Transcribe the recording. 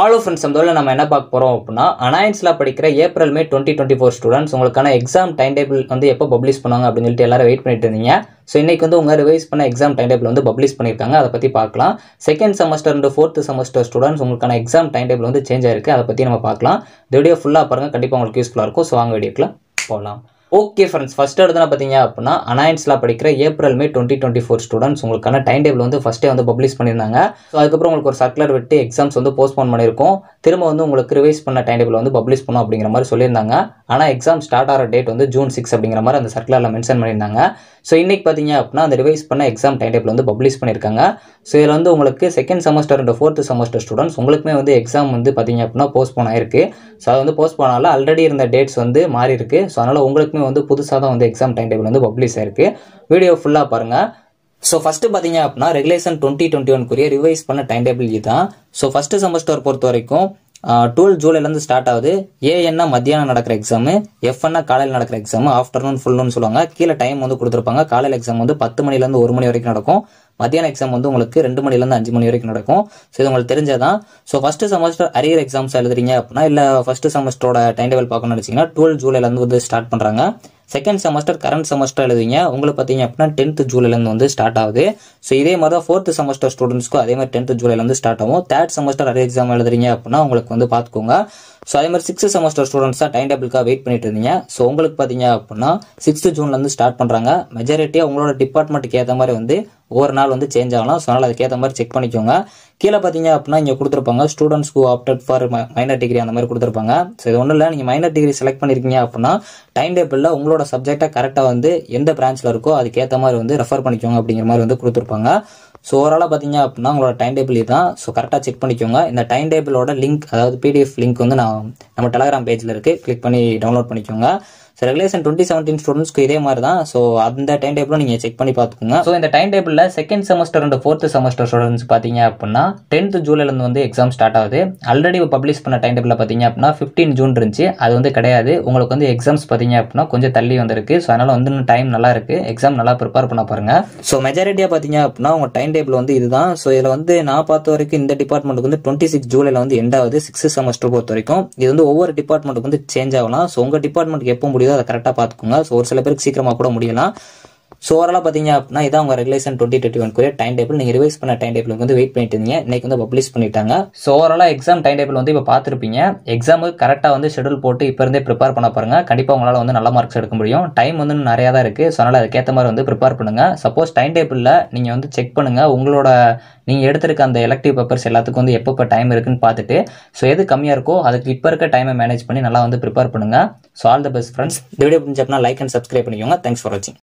ஆலோ friends சந்தோவில் நம்ம என்ன பார்க்க போகிறோம் அப்படின்னா அனாயன்ஸில் படிக்கிற April May twenty twenty four students உங்களுக்கான எக்ஸாம் டைம் டேபிள் வந்து எப்போ பப்ளிஷ் பண்ணுவாங்க அப்படின்னு சொல்லிட்டு எல்லாரும் வெயிட் பண்ணிட்டு இருந்தீங்க ஸோ இன்றைக்கி வந்து உங்கள் ரிவைஸ் பண்ண எக்ஸாம் டைம் டேபிள் வந்து பப்ளிஷ் பண்ணியிருக்காங்க அதை பற்றி பார்க்கலாம் second semester and fourth semester students உங்களுக்கான எக்ஸாம் டைம் டேபிள் வந்து சேஞ்ச் ஆயிருக்கு அதை பற்றி நம்ம பார்க்கலாம் இந்த வீடியோ ஃபுல்லாக பாருங்கள் கண்டிப்பாக உங்களுக்கு யூஸ்ஃபுல்லாக இருக்கும் ஸோ வாங்க வீடியோக்கில் போகலாம் ஓகே ஃப்ரெண்ட்ஸ் ஃபஸ்ட்டு எடுத்துனா பார்த்தீங்க அப்படின்னா அனாயன்ஸில் படிக்கிற April May twenty twenty four students உங்களுக்கான டைம் டேபிள் வந்து ஃபஸ்ட்டே வந்து பப்ளிஷ் பண்ணியிருந்தாங்க ஸோ அதுக்கப்புறம் உங்களுக்கு ஒரு சர்க்குலர் விட்டு எக்ஸாம்ஸ் வந்து போஸ்ட்போன் பண்ணியிருக்கோம் திரும்ப வந்து உங்களுக்கு ரிவைஸ் பண்ண டைம் டேபிள் வந்து பப்ளிஷ் பண்ணோம் அப்படிங்கிற மாதிரி சொல்லியிருந்தாங்க ஆனால் எக்ஸாம் ஸ்டார்ட் ஆகிற டேட் வந்து ஜூன் சிக்ஸ் அப்படிங்கிற மாதிரி அந்த சர்க்குலரில் மென்ஷன் பண்ணியிருந்தாங்க ஸோ இன்றைக்கி பார்த்தீங்க அப்படின்னா அந்த ரிவைஸ் பண்ண எக்ஸாம் டைம் டேபிள் வந்து பப்ளிஷ் பண்ணியிருக்காங்க ஸோ இதில் வந்து உங்களுக்கு second semester and fourth semester students உங்களுக்குமே வந்து எக்ஸாம் வந்து பார்த்தீங்க அப்படின்னா போஸ்ட்போன் ஆயிருக்கு ஸோ அது வந்து போஸ்ட் பண்ணால ஆல்ரெடி இருந்த டேட்ஸ் வந்து மாறி இருக்குது ஸோ அதனால் உங்களுக்கு எல்லாருக்குமே வந்து புதுசாக தான் வந்து எக்ஸாம் டைம் டேபிள் வந்து பப்ளிஷ் ஆயிருக்கு வீடியோ ஃபுல்லாக பாருங்கள் ஸோ ஃபஸ்ட்டு பார்த்தீங்க அப்படின்னா ரெகுலேஷன் டுவெண்ட்டி டுவெண்ட்டி ஒன் குரிய ரிவைஸ் பண்ண டைம் டேபிள் இதுதான் ஸோ ஃபஸ்ட்டு செமஸ்டர் பொறுத்த வரைக்கும் டுவெல் ஜூலைலேருந்து ஸ்டார்ட் ஆகுது ஏஎன்னா மத்தியானம் நடக்கிற எக்ஸாமு எஃப்என்னா காலையில் நடக்கிற எக்ஸாம் ஆஃப்டர்நூன் ஃபுல்லுன்னு சொல்லுவாங்க கீழே டைம் வந்து கொடுத்துருப்பாங்க காலையில் எக்ஸாம் வந்து பத்து மணிலேருந்து ஒரு மணி வரைக்கும் நடக்கும் மத்தியான எக்ஸாம் வந்து உங்களுக்கு ரெண்டு மணிலேருந்து அஞ்சு மணி வரைக்கும் நடக்கும் ஸோ இது உங்களுக்கு தெரிஞ்சதான் so first semester arrear exams எழுதுறீங்க அப்படின்னா இல்லை ஃபர்ஸ்ட் செமஸ்டரோட டைம் டேபிள் பார்க்கணும்னு நினச்சிங்கன்னா டுவெல் ஜூலைலேருந்து வந்து ஸ்டார்ட் பண்ணுறாங்க செகண்ட் செமஸ்டர் கரண்ட் செமஸ்டர் எழுதுவீங்க உங்களுக்கு பார்த்தீங்க அப்படின்னா டென்த் ஜூலைலேருந்து வந்து ஸ்டார்ட் ஆகுது ஸோ இதே மாதிரி தான் ஃபோர்த் செமஸ்டர் ஸ்டூடெண்ட்ஸ்க்கும் அதே மாதிரி டென்த் ஜூலைலேருந்து ஸ்டார்ட் ஆகும் தேர்ட் செமஸ்டர் அதே எக்ஸாம் எழுதுறீங்க அப்படின்னா உங்களுக்கு வந்து பார்த்துக்கோங்க ஸோ அதே மாதிரி சிக்ஸ்த் செமஸ்டர் ஸ்டூடெண்ட்ஸ் தான் டைம் டேபிளுக்காக வெயிட் பண்ணிட்டு இருந்தீங்க ஸோ உங்களுக்கு பார்த்தீங்க அப்படின்னா சிக்ஸ்த் ஜூன்லேருந்து ஸ்டார்ட் பண்ணுறாங்க மெஜாரிட்டியாக உங்களோட டிபார்ட்மெண்ட்டுக்கு ஏற்ற மாதிரி வந்து ஒவ்வொரு நாள் வந்து சேஞ்ச் ஆகலாம் ஸோ அதனால் அதுக்கேற்ற மாதிரி செக் பண்ணிக்கோங்க கீழே பார்த்தீங்க அப்படின்னா இங்கே கொடுத்துருப்பாங்க students who opted for minor degree அந்த மாதிரி கொடுத்துருப்பாங்க ஸோ இது ஒன்றும் இல்லை நீங்கள் மைனர் டிகிரி செலக்ட் பண்ணியிருக்கீங்க அப்படின்னா டைம் டேபிளில் உங்களோட சப்ஜெக்டாக கரெக்டாக வந்து எந்த பிரான்ச்சில் இருக்கோ அதுக்கேற்ற மாதிரி வந்து ரெஃபர் பண்ணிக்கோங்க அப்படிங்கிற மாதிரி வந்து கொடுத்துருப்பாங்க ஸோ ஓவராலாக பார்த்தீங்க அப்படின்னா உங்களோட டைம் டேபிள் இதுதான் ஸோ கரெக்டாக செக் பண்ணிக்கோங்க இந்த டைம் டேபிளோட லிங்க் அதாவது பிடிஎஃப் லிங்க் வந்து நான் நம்ம டெலகிராம் பேஜில் இருக்குது கிளிக் பண்ணி டவுன்லோட் பண்ணிக்கோங்க ஸோ ரெகுலேஷன் டுவெண்ட்டி செவன்டீன் ஸ்டூடெண்ட்ஸ்க்கு இதே மாதிரி தான் ஸோ அந்த டைம் டேபிளும் நீங்கள் செக் பண்ணி பார்த்துக்கோங்க ஸோ இந்த டைம் டேபிளில் second semester and fourth semester students பார்த்தீங்க அப்படின்னா டென்த் ஜூலைலேருந்து வந்து எக்ஸாம் ஸ்டார்ட் ஆகுது ஆல்ரெடி பப்ளிஷ் பண்ண டைம் டேபிளில் பார்த்தீங்க அப்படின்னா ஃபிஃப்டீன் ஜூன் இருந்துச்சு அது வந்து கிடையாது உங்களுக்கு வந்து எக்ஸாம்ஸ் பார்த்தீங்க அப்படின்னா கொஞ்சம் தள்ளி வந்திருக்கு ஸோ அதனால் வந்து டைம் நல்லா இருக்குது எக்ஸாம் நல்லா ப்ரிப்பேர் பண்ண பாருங்கள் ஸோ மெஜாரிட்டியாக பார்த்தீங்க அப்படின்னா உங்கள் டைம் டேபிள் வந்து இதுதான் ஸோ இதில் வந்து நான் பார்த்த வரைக்கும் இந்த டிபார்ட்மெண்ட்டுக்கு வந்து டுவெண்ட்டி சிக்ஸ் ஜூலையில் வந்து எண்ட் ஆகுது சிக்ஸ்த் செமஸ்டர் பொறுத்த வரைக்கும் இது வந்து ஒவ்வொரு டிபார்ட்மெண்ட்டுக்கு வந்து சேஞ்ச் ஆகலாம் ஸோ உங்கள் டிபார்ட்மெண்ட்டுக்கு எப்போ முடியுதோ அதை கரெக்டாக பார்த்துக்கோங்க ஸோ ஒரு சில பேருக்கு சீக்கிரமாக கூட முடியலாம் ஸோ ஓவராலாக பார்த்தீங்க அப்படின்னா இதான் உங்கள் ரெகுலேஷன் டுவெண்ட்டி டுவெண்ட்டி ஒன்க்குரிய டைம் டேபிள் நீங்கள் ரிவைஸ் பண்ண டைம் டேபிள் வந்து வெயிட் பண்ணிட்டு இருந்தீங்க இன்னைக்கு வந்து பப்ளிஷ் பண்ணிட்டாங்க ஸோ ஓவராலாக எக்ஸாம் டைம் டேபிள் வந்து இப்போ பார்த்துருப்பீங்க எக்ஸாமுக்கு கரெக்டாக வந்து ஷெடியூல் போட்டு இப்போ இருந்தே ப்ரிப்பேர் பண்ண பாருங்க கண்டிப்பாக உங்களால் வந்து நல்ல மார்க்ஸ் எடுக்க முடியும் டைம் வந்து நிறையா தான் இருக்குது ஸோ அதனால் அதுக்கேற்ற மாதிரி வந்து ப்ரிப்பேர் பண்ணுங்கள் சப்போஸ் டைம் டேபிளில் நீங்கள் வந்து செக் பண்ணுங்கள் உங்களோட நீங்கள் எடுத்திருக்க அந்த எலக்டிவ் பேப்பர்ஸ் எல்லாத்துக்கும் வந்து எப்போ டைம் இருக்குன்னு பார்த்துட்டு ஸோ எது கம்மியாக இருக்கோ அதுக்கு இப்போ இருக்க டைமை மேனேஜ் பண்ணி நல்லா வந்து ப்ரிப்பேர் பண்ணுங்கள் so all the best friends இந்த வீடியோ பிடிச்சப்பனா லைக் அண்ட் சப்ஸ்கிரைப் பண்ணிக்கோங்க தேங்க்ஸ் ஃபார் வாட்சிங்